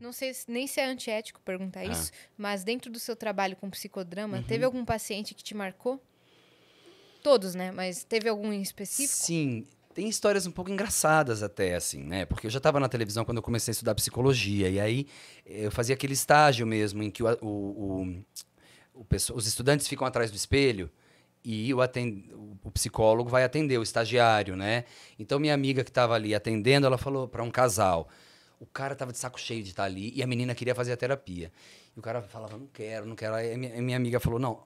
Não sei nem se é antiético perguntar ah. isso, mas dentro do seu trabalho com psicodrama, uhum. teve algum paciente que te marcou? Todos, né? Mas teve algum em específico? Sim, tem histórias um pouco engraçadas até, assim, né? Porque eu já estava na televisão quando eu comecei a estudar psicologia, e aí eu fazia aquele estágio mesmo em que o, o, o, os estudantes ficam atrás do espelho e o, atend... o psicólogo vai atender o estagiário, né? Então minha amiga que estava ali atendendo, ela falou para um casal, o cara tava de saco cheio de estar tá ali e a menina queria fazer a terapia. E o cara falava, não quero, não quero. Aí minha amiga falou, não,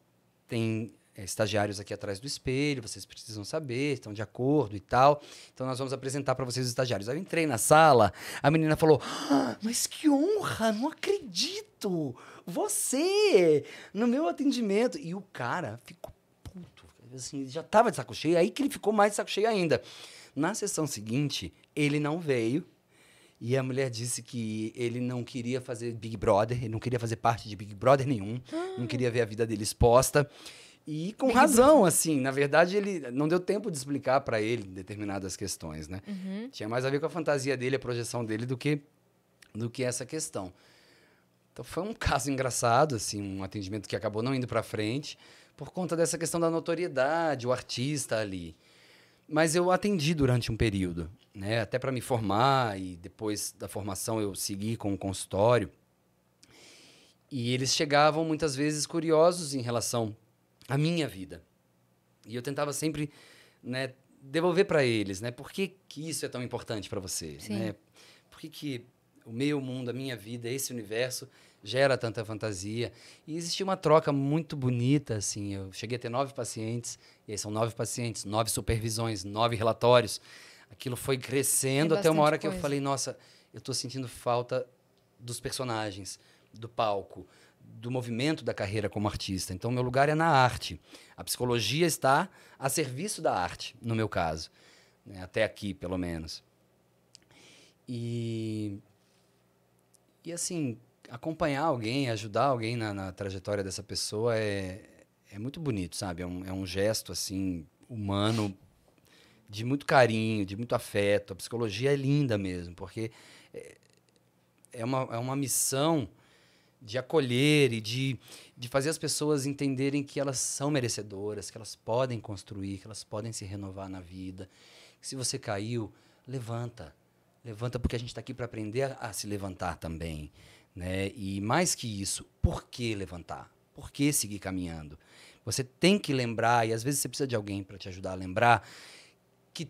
tem é, estagiários aqui atrás do espelho, vocês precisam saber, estão de acordo e tal. Então nós vamos apresentar para vocês os estagiários. Aí eu entrei na sala, a menina falou: ah, "Mas que honra, não acredito! Você no meu atendimento". E o cara ficou puto, assim, já tava de saco cheio, aí que ele ficou mais de saco cheio ainda. Na sessão seguinte, ele não veio e a mulher disse que ele não queria fazer Big Brother, ele não queria fazer parte de Big Brother nenhum, não queria ver a vida dele exposta. E com Big razão, Brother. assim, na verdade ele não deu tempo de explicar para ele determinadas questões, né? Uhum. Tinha mais a ver com a fantasia dele, a projeção dele do que do que essa questão. Então foi um caso engraçado, assim, um atendimento que acabou não indo para frente por conta dessa questão da notoriedade, o artista ali mas eu atendi durante um período, né? Até para me formar e depois da formação eu segui com o consultório. E eles chegavam muitas vezes curiosos em relação à minha vida. E eu tentava sempre, né, devolver para eles, né? Por que, que isso é tão importante para você, Sim. né? Por que, que o meu mundo, a minha vida, esse universo gera tanta fantasia. E existia uma troca muito bonita, assim. Eu cheguei a ter nove pacientes, e aí são nove pacientes, nove supervisões, nove relatórios. Aquilo foi crescendo é até uma hora coisa. que eu falei, nossa, eu estou sentindo falta dos personagens, do palco, do movimento da carreira como artista. Então, meu lugar é na arte. A psicologia está a serviço da arte, no meu caso. Né, até aqui, pelo menos. E e assim, acompanhar alguém, ajudar alguém na, na trajetória dessa pessoa é, é muito bonito, sabe? É um, é um gesto, assim, humano, de muito carinho, de muito afeto. A psicologia é linda mesmo, porque é, é uma, é uma missão de acolher e de, de fazer as pessoas entenderem que elas são merecedoras, que elas podem construir, que elas podem se renovar na vida. se você caiu, levanta Levanta porque a gente está aqui para aprender a, se levantar também. Né? E mais que isso, por que levantar? Por que seguir caminhando? Você tem que lembrar, e às vezes você precisa de alguém para te ajudar a lembrar, que,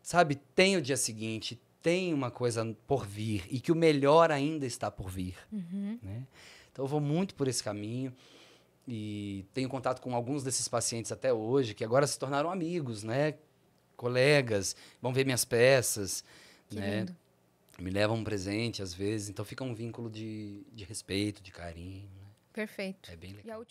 sabe, tem o dia seguinte, tem uma coisa por vir e que o melhor ainda está por vir. Uhum. Né? Então, eu vou muito por esse caminho e tenho contato com alguns desses pacientes até hoje, que agora se tornaram amigos, né? colegas, vão ver minhas peças. Que né? Lindo. Me levam um presente às vezes, então fica um vínculo de, de respeito, de carinho. Né? Perfeito. É bem legal.